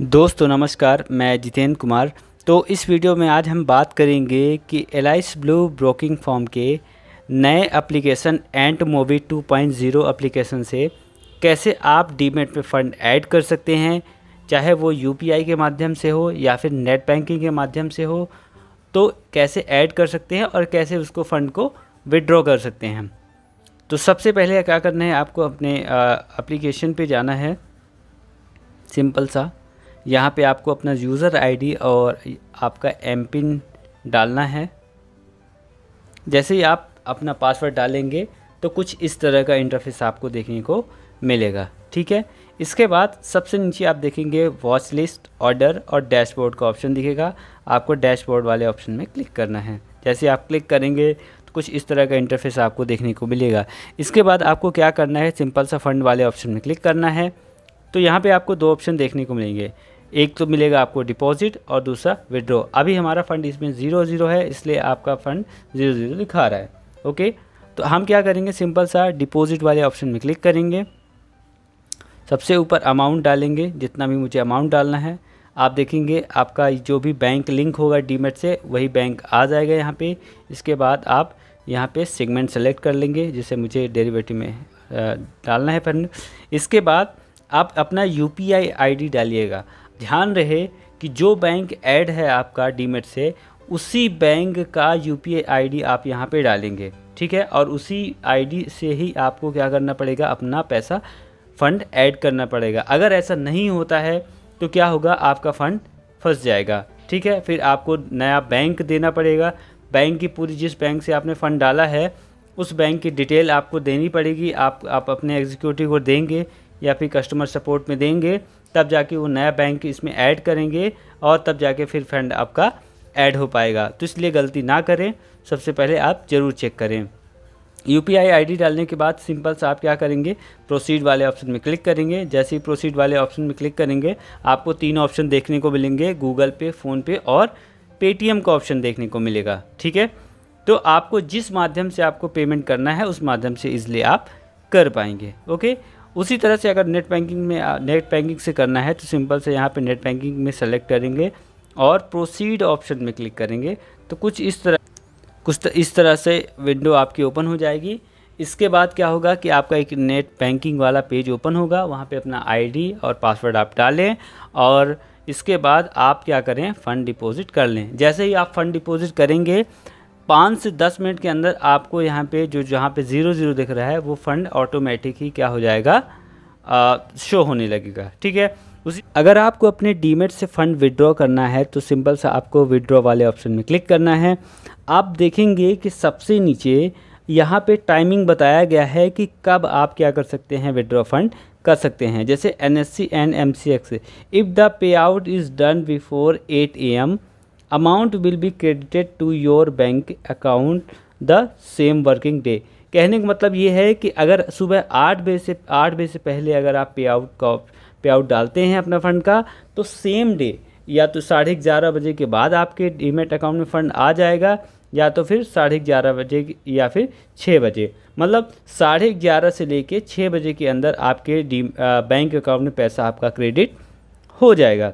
दोस्तों नमस्कार मैं जितेंद्र कुमार तो इस वीडियो में आज हम बात करेंगे कि एलाइस ब्लू ब्रोकिंग फॉर्म के नए एप्लीकेशन एंट मोवी 2.0 एप्लीकेशन से कैसे आप डीमेट में फ़ंड ऐड कर सकते हैं चाहे वो यूपीआई के माध्यम से हो या फिर नेट बैंकिंग के माध्यम से हो तो कैसे ऐड कर सकते हैं और कैसे उसको फ़ंड को विड्रॉ कर सकते हैं तो सबसे पहले क्या करना है आपको अपने एप्लीकेशन पे जाना है सिंपल सा यहाँ पे आपको अपना यूज़र आईडी और आपका एम पिन डालना है जैसे ही आप अपना पासवर्ड डालेंगे तो कुछ इस तरह का इंटरफेस आपको देखने को मिलेगा ठीक है इसके बाद सबसे नीचे आप देखेंगे वॉच लिस्ट ऑर्डर और डैशबोर्ड का ऑप्शन दिखेगा आपको डैशबोर्ड वाले ऑप्शन में क्लिक करना है जैसे आप क्लिक करेंगे तो कुछ इस तरह का इंटरफेस आपको देखने को मिलेगा इसके बाद आपको क्या करना है सिंपल सा फंड वाले ऑप्शन में क्लिक करना है तो यहाँ पे आपको दो ऑप्शन देखने को मिलेंगे एक तो मिलेगा आपको डिपॉजिट और दूसरा विड्रॉ अभी हमारा फंड इसमें ज़ीरो ज़ीरो है इसलिए आपका फंड ज़ीरो ज़ीरो दिखा रहा है ओके तो हम क्या करेंगे सिंपल सा डिपॉजिट वाले ऑप्शन में क्लिक करेंगे सबसे ऊपर अमाउंट डालेंगे जितना भी मुझे अमाउंट डालना है आप देखेंगे आपका जो भी बैंक लिंक होगा डीमेट से वही बैंक आ जाएगा यहाँ पे इसके बाद आप यहाँ पे सेगमेंट सेलेक्ट कर लेंगे जिसे मुझे डेरिवेटिव में डालना है फंड इसके बाद आप अपना U P I I D डालिएगा ध्यान रहे कि जो बैंक ऐड है आपका डीमेट से उसी बैंक का यू पी आप यहाँ पे डालेंगे ठीक है और उसी आईडी से ही आपको क्या करना पड़ेगा अपना पैसा फ़ंड ऐड करना पड़ेगा अगर ऐसा नहीं होता है तो क्या होगा आपका फ़ंड फंस जाएगा ठीक है फिर आपको नया बैंक देना पड़ेगा बैंक की पूरी जिस बैंक से आपने फ़ंड डाला है उस बैंक की डिटेल आपको देनी पड़ेगी आप आप अपने एग्जीक्यूटिव को देंगे या फिर कस्टमर सपोर्ट में देंगे तब जाके वो नया बैंक इसमें ऐड करेंगे और तब जाके फिर फंड आपका ऐड हो पाएगा तो इसलिए गलती ना करें सबसे पहले आप ज़रूर चेक करें यू पी आई आई डालने के बाद सिंपल से आप क्या करेंगे प्रोसीड वाले ऑप्शन में क्लिक करेंगे जैसे ही प्रोसीड वाले ऑप्शन में क्लिक करेंगे आपको तीन ऑप्शन देखने को मिलेंगे गूगल पे फ़ोनपे और पेटीएम का ऑप्शन देखने को मिलेगा ठीक है तो आपको जिस माध्यम से आपको पेमेंट करना है उस माध्यम से इजली आप कर पाएंगे ओके उसी तरह से अगर नेट बैंकिंग में नेट बैंकिंग से करना है तो सिंपल से यहाँ पे नेट बैंकिंग में सेलेक्ट करेंगे और प्रोसीड ऑप्शन में क्लिक करेंगे तो कुछ इस तरह कुछ तर, इस तरह से विंडो आपकी ओपन हो जाएगी इसके बाद क्या होगा कि आपका एक नेट बैंकिंग वाला पेज ओपन होगा वहाँ पे अपना आईडी और पासवर्ड आप डालें और इसके बाद आप क्या करें फ़ंड डिपॉजिट कर लें जैसे ही आप फ़ंड डिपॉजिट करेंगे पाँच से दस मिनट के अंदर आपको यहाँ पे जो जहाँ पे ज़ीरो ज़ीरो दिख रहा है वो फ़ंड ऑटोमेटिक ही क्या हो जाएगा आ, शो होने लगेगा ठीक है उसी अगर आपको अपने डीमेट से फ़ंड विड्रॉ करना है तो सिंपल सा आपको विड्रॉ वाले ऑप्शन में क्लिक करना है आप देखेंगे कि सबसे नीचे यहाँ पे टाइमिंग बताया गया है कि कब आप क्या कर सकते हैं विड्रॉ फंड कर सकते हैं जैसे N S C and M C X if the pay out is done before eight A M amount will be credited to your bank account the same working day कहने का मतलब ये है कि अगर सुबह आठ बजे से आठ बजे से पहले अगर आप पे आउट का पे आउट डालते हैं अपना फ़ंड का तो सेम डे या तो साढ़े ग्यारह बजे के बाद आपके डीमेट अकाउंट में फ़ंड आ जाएगा या तो फिर साढ़े ग्यारह बजे या फिर छः बजे मतलब साढ़े ग्यारह से लेके छः बजे के अंदर आपके डी बैंक अकाउंट में पैसा आपका क्रेडिट हो जाएगा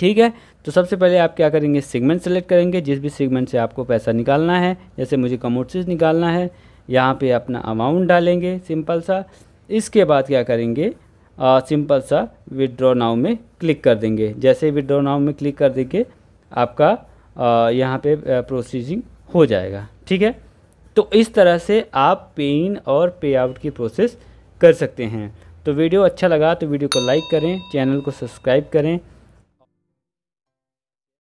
ठीक है तो सबसे पहले आप क्या करेंगे सेगमेंट सेलेक्ट करेंगे जिस भी सेगमेंट से आपको पैसा निकालना है जैसे मुझे कमोटिस निकालना है यहाँ पे अपना अमाउंट डालेंगे सिंपल सा इसके बाद क्या करेंगे आ, सिंपल सा विड्रॉ नाव में क्लिक कर देंगे जैसे विड्रॉ नाव में क्लिक कर देंगे आपका आ, यहाँ पे प्रोसीजिंग हो जाएगा ठीक है तो इस तरह से आप पे इन और पे आउट की प्रोसेस कर सकते हैं तो वीडियो अच्छा लगा तो वीडियो को लाइक करें चैनल को सब्सक्राइब करें